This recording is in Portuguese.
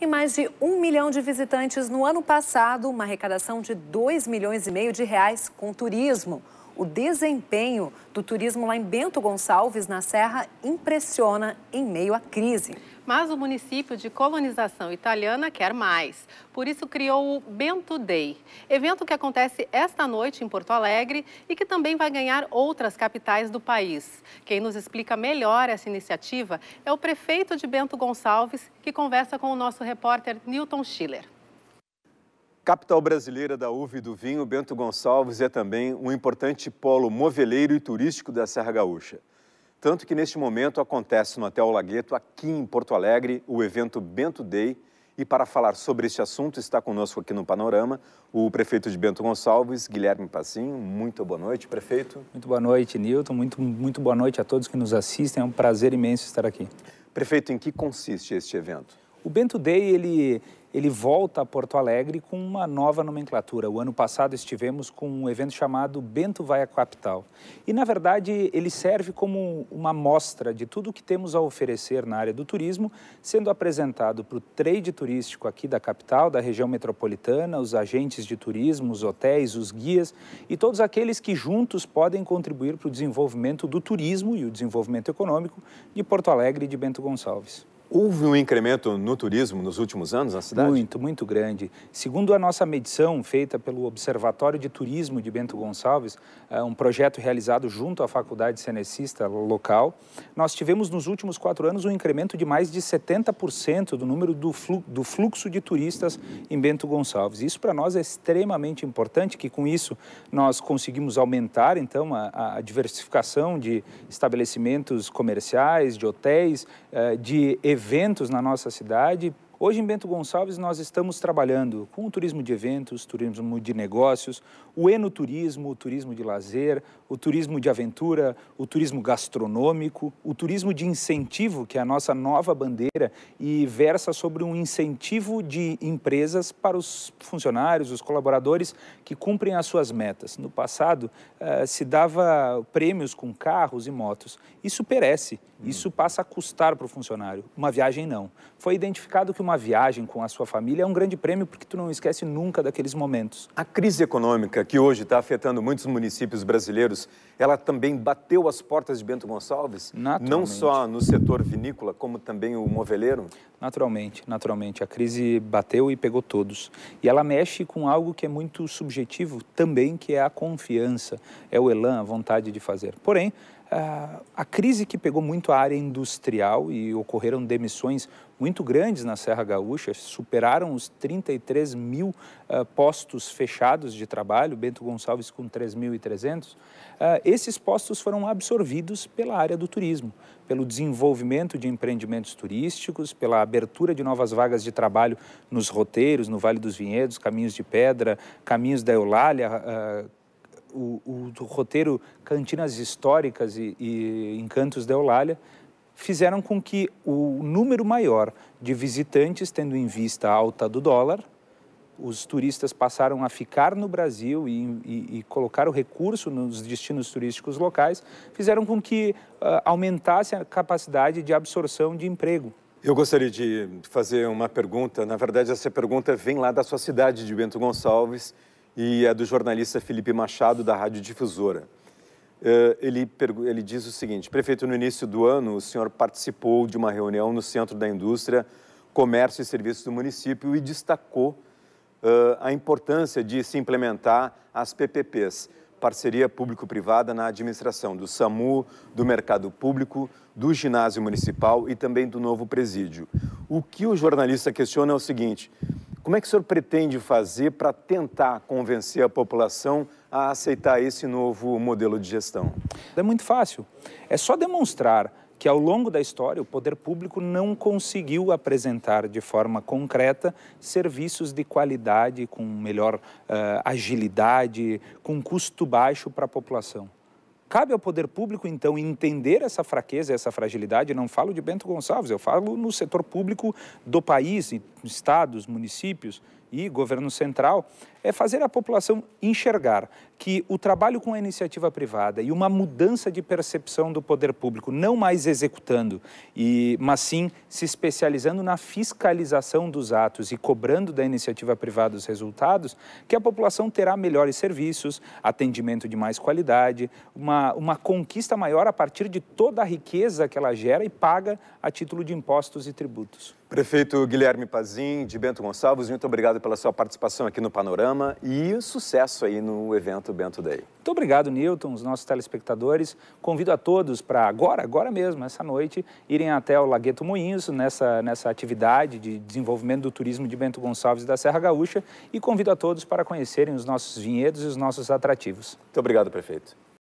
e mais de um milhão de visitantes no ano passado, uma arrecadação de 2 milhões e meio de reais com turismo o desempenho do turismo lá em Bento Gonçalves, na Serra, impressiona em meio à crise. Mas o município de colonização italiana quer mais. Por isso criou o Bento Day, evento que acontece esta noite em Porto Alegre e que também vai ganhar outras capitais do país. Quem nos explica melhor essa iniciativa é o prefeito de Bento Gonçalves, que conversa com o nosso repórter Newton Schiller. Capital brasileira da uva e do vinho, Bento Gonçalves é também um importante polo moveleiro e turístico da Serra Gaúcha. Tanto que neste momento acontece no Hotel Lagueto, aqui em Porto Alegre, o evento Bento Day. E para falar sobre este assunto, está conosco aqui no Panorama o prefeito de Bento Gonçalves, Guilherme Passinho. Muito boa noite, prefeito. Muito boa noite, Nilton. Muito, muito boa noite a todos que nos assistem. É um prazer imenso estar aqui. Prefeito, em que consiste este evento? O Bento Day ele ele volta a Porto Alegre com uma nova nomenclatura. O ano passado estivemos com um evento chamado Bento Vai à Capital. E, na verdade, ele serve como uma mostra de tudo o que temos a oferecer na área do turismo, sendo apresentado para o trade turístico aqui da capital, da região metropolitana, os agentes de turismo, os hotéis, os guias e todos aqueles que juntos podem contribuir para o desenvolvimento do turismo e o desenvolvimento econômico de Porto Alegre e de Bento Gonçalves. Houve um incremento no turismo nos últimos anos na cidade? Muito, muito grande. Segundo a nossa medição feita pelo Observatório de Turismo de Bento Gonçalves, é, um projeto realizado junto à Faculdade Cenecista local, nós tivemos nos últimos quatro anos um incremento de mais de 70% do número do, do fluxo de turistas em Bento Gonçalves. Isso para nós é extremamente importante, que com isso nós conseguimos aumentar então a, a diversificação de estabelecimentos comerciais, de hotéis, é, de eventos eventos na nossa cidade Hoje em Bento Gonçalves nós estamos trabalhando com o turismo de eventos, turismo de negócios, o enoturismo, o turismo de lazer, o turismo de aventura, o turismo gastronômico, o turismo de incentivo, que é a nossa nova bandeira e versa sobre um incentivo de empresas para os funcionários, os colaboradores que cumprem as suas metas. No passado eh, se dava prêmios com carros e motos. Isso perece, hum. isso passa a custar para o funcionário. Uma viagem não. Foi identificado que uma uma viagem com a sua família é um grande prêmio porque tu não esquece nunca daqueles momentos. A crise econômica que hoje está afetando muitos municípios brasileiros, ela também bateu as portas de Bento Gonçalves? Não só no setor vinícola, como também o moveleiro? Naturalmente, naturalmente. A crise bateu e pegou todos. E ela mexe com algo que é muito subjetivo também, que é a confiança, é o elan, a vontade de fazer. Porém, ah, a crise que pegou muito a área industrial e ocorreram demissões muito grandes na Serra Gaúcha, superaram os 33 mil uh, postos fechados de trabalho, Bento Gonçalves com 3.300. Uh, ah, esses postos foram absorvidos pela área do turismo, pelo desenvolvimento de empreendimentos turísticos, pela abertura de novas vagas de trabalho nos roteiros, no Vale dos Vinhedos, Caminhos de Pedra, Caminhos da Eulália, uh, o, o, roteiro Cantinas Históricas e, e Encantos da Eulália fizeram com que o número maior de visitantes, tendo em vista a alta do dólar, os turistas passaram a ficar no Brasil e, e, e colocar o recurso nos destinos turísticos locais, fizeram com que uh, aumentasse a capacidade de absorção de emprego. Eu gostaria de fazer uma pergunta. Na verdade, essa pergunta vem lá da sua cidade de Bento Gonçalves e é do jornalista Felipe Machado, da Rádio Difusora. Eh, ele, ele diz o seguinte: Prefeito, no início do ano, o senhor participou de uma reunião no Centro da Indústria, Comércio e Serviços do município e destacou eh, a importância de se implementar as PPPs parceria público-privada na administração do SAMU, do Mercado Público, do Ginásio Municipal e também do novo presídio. O que o jornalista questiona é o seguinte: como é que o senhor pretende fazer para tentar convencer a população a aceitar esse novo modelo de gestão? É muito fácil. É só demonstrar que ao longo da história o poder público não conseguiu apresentar de forma concreta serviços de qualidade, com melhor uh, agilidade, com custo baixo para a população. Cabe ao poder público, então, entender essa fraqueza, essa fragilidade. não falo de Bento Gonçalves, eu falo no setor público do país, estados, municípios e governo central, é fazer a população enxergar que o trabalho com a iniciativa privada e uma mudança de percepção do poder público, não mais executando, e, mas sim se especializando na fiscalização dos atos e cobrando da iniciativa privada os resultados, que a população terá melhores serviços, atendimento de mais qualidade, uma, uma conquista maior a partir de toda a riqueza que ela gera e paga a título de impostos e tributos. Prefeito Guilherme Pazim, de Bento Gonçalves, muito obrigado pela sua participação aqui no Panorama programa e sucesso aí no evento Bento Day. Muito obrigado, Newton, os nossos telespectadores. Convido a todos para agora, agora mesmo, essa noite, irem até o Lagueto Moinhos nessa, nessa atividade de desenvolvimento do turismo de Bento Gonçalves da Serra Gaúcha e convido a todos para conhecerem os nossos vinhedos e os nossos atrativos. Muito obrigado, prefeito.